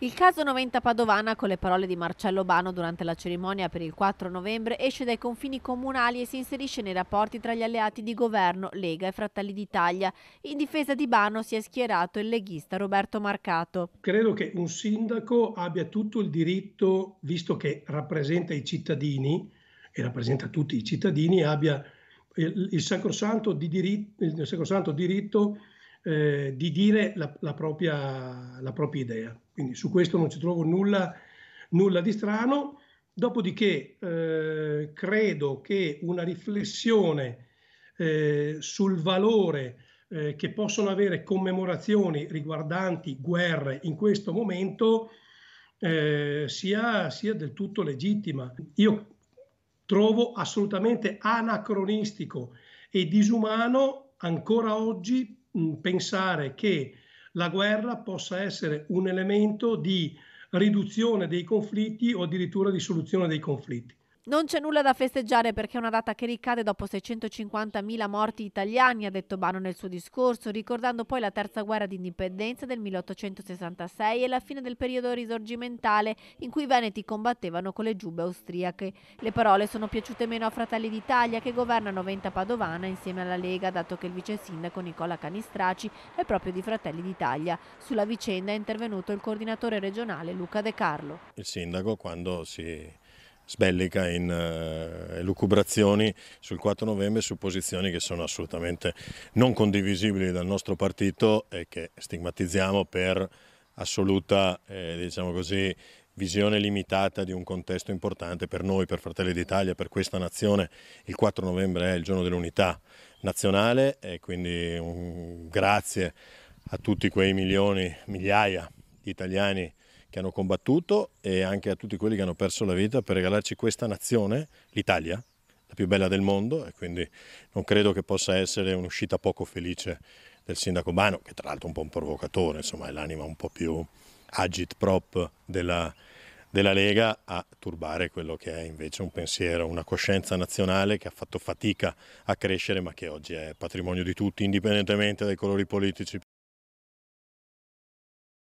Il caso 90 Padovana, con le parole di Marcello Bano durante la cerimonia per il 4 novembre, esce dai confini comunali e si inserisce nei rapporti tra gli alleati di governo, Lega e Fratelli d'Italia. In difesa di Bano si è schierato il leghista Roberto Marcato. Credo che un sindaco abbia tutto il diritto, visto che rappresenta i cittadini e rappresenta tutti i cittadini, abbia il sacrosanto, di diritto, il sacrosanto diritto eh, di dire la, la, propria, la, propria, idea. Quindi su questo non ci trovo nulla, nulla di strano. Dopodiché eh, credo che una riflessione eh, sul valore eh, che possono avere commemorazioni riguardanti guerre in questo momento eh, sia, sia del tutto legittima. Io trovo assolutamente anacronistico e disumano ancora oggi pensare che la guerra possa essere un elemento di riduzione dei conflitti o addirittura di soluzione dei conflitti. Non c'è nulla da festeggiare perché è una data che ricade dopo 650.000 morti italiani, ha detto Bano nel suo discorso, ricordando poi la terza guerra d'indipendenza del 1866 e la fine del periodo risorgimentale in cui i veneti combattevano con le giube austriache. Le parole sono piaciute meno a Fratelli d'Italia che governano Venta Padovana insieme alla Lega, dato che il vice sindaco Nicola Canistraci è proprio di Fratelli d'Italia. Sulla vicenda è intervenuto il coordinatore regionale Luca De Carlo. Il sindaco quando si sbellica in eh, lucubrazioni sul 4 novembre su posizioni che sono assolutamente non condivisibili dal nostro partito e che stigmatizziamo per assoluta eh, diciamo così, visione limitata di un contesto importante per noi, per Fratelli d'Italia, per questa nazione. Il 4 novembre è il giorno dell'unità nazionale e quindi un grazie a tutti quei milioni, migliaia di italiani che hanno combattuto e anche a tutti quelli che hanno perso la vita per regalarci questa nazione, l'Italia, la più bella del mondo e quindi non credo che possa essere un'uscita poco felice del sindaco Bano, che tra l'altro è un po' un provocatore, insomma è l'anima un po' più agit prop della, della Lega a turbare quello che è invece un pensiero, una coscienza nazionale che ha fatto fatica a crescere ma che oggi è patrimonio di tutti indipendentemente dai colori politici.